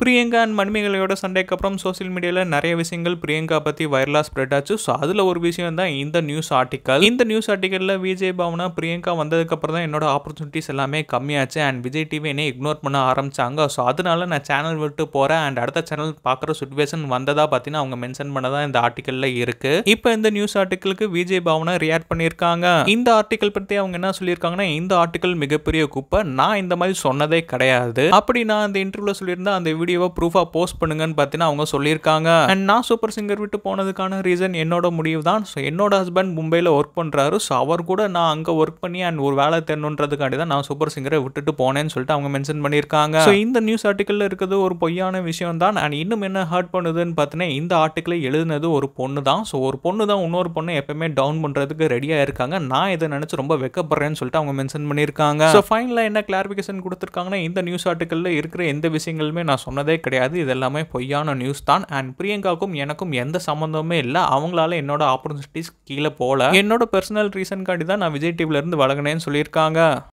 Priyanka and மணிமேகலையோட சண்டைக்கு அப்புறம் social மீடியாவில் நிறைய விஷயங்கள் பிரியங்கா பற்றி வைரலாக ஸ்ப்ரெட் ஆச்சு ஸோ அதில் ஒரு விஷயம் தான் இந்த நியூஸ் ஆர்டிக்கல் இந்த நியூஸ் ஆர்டிக்கலில் விஜய் பாவனா பிரியங்கா வந்ததுக்கப்புறம் தான் என்னோட ஆப்பர்ச்சுனிட்டிஸ் எல்லாமே கம்மியாச்சு அண்ட் விஜய் டிவி என்னை இக்னோர் பண்ண ஆரம்பித்தாங்க ஸோ அதனால நான் சேனல் விட்டு போகிறேன் அண்ட் அடுத்த சேனல் பார்க்குற சுச்சுவேஷன் வந்ததாக பார்த்தீங்கன்னா அவங்க மென்ஷன் பண்ண தான் இந்த ஆர்டிக்கலில் இருக்குது இப்போ இந்த நியூஸ் ஆர்டிக்கலுக்கு விஜய் பாவனா ரியாக்ட் பண்ணியிருக்காங்க இந்த ஆர்டிக்கல் பற்றி அவங்க என்ன சொல்லியிருக்காங்கன்னா இந்த ஆர்டிக்கல் மிகப்பெரிய குப்பை நான் இந்த மாதிரி சொன்னதே கிடையாது அப்படி நான் அந்த இன்டர்வியூவில் சொல்லியிருந்தேன் அந்த வீடியோவை ப்ரூஃபாக போஸ்ட் பண்ணுங்கன்னு பார்த்தீங்கன்னா அவங்க சொல்லியிருக்காங்க அண்ட் நான் சூப்பர் சிங்கர் விட்டு போனதுக்கான ரீசன் என்னோட முடிவு தான் ஸோ என்னோட ஹஸ்பண்ட் மும்பையில் ஒர்க் பண்ணுறாரு ஸோ அவர் கூட நான் அங்கே ஒர்க் பண்ணி அண்ட் ஒரு வேலை தெரியணுன்றதுக்காண்டி தான் நான் சூப்பர் சிங்கரை விட்டுட்டு போனேன்னு சொல்லிட்டு அவங்க மென்ஷன் பண்ணியிருக்காங்க ஸோ இந்த நியூஸ் ஆர்டிக்கலில் இருக்கிறது ஒரு பொய்யான விஷயம் தான் அண்ட் இன்னும் என்ன ஹர்ட் பண்ணுதுன்னு பார்த்தீங்கன்னா இந்த ஆர்டிக்கலை எழுதினது ஒரு பொண்ணு தான் ஸோ ஒரு பொண்ணு தான் இன்னொரு பொண்ணு எப்பவுமே டவுன் பண்ணுறதுக்கு ரெடியாக இருக்காங்க நான் இதை நினச்சி ரொம்ப வெக்கப்படுறேன்னு சொல்லிட்டு அவங்க மென்ஷன் பண்ணியிருக்காங்க ஸோ ஃபைனலாக என்ன கிளாரிஃபிகேஷன் கொடுத்துருக்காங்கன்னா இந்த நியூஸ் ஆர்டிக்கலில் இருக்கிற எந்த விஷயங்களுமே நான் சொன்ன சொன்னதே கிடையாது இது எல்லாமே பொய்யான நியூஸ் தான் அண்ட் பிரியங்காவுக்கும் எனக்கும் எந்த சம்மந்தமே இல்லை அவங்களால என்னோட ஆப்பர்ச்சுனிட்டிஸ் கீழே போகல என்னோட பர்சனல் காட்டி தான் நான் விஜய் டிவிலேருந்து வழங்கினேன்னு சொல்லியிருக்காங்க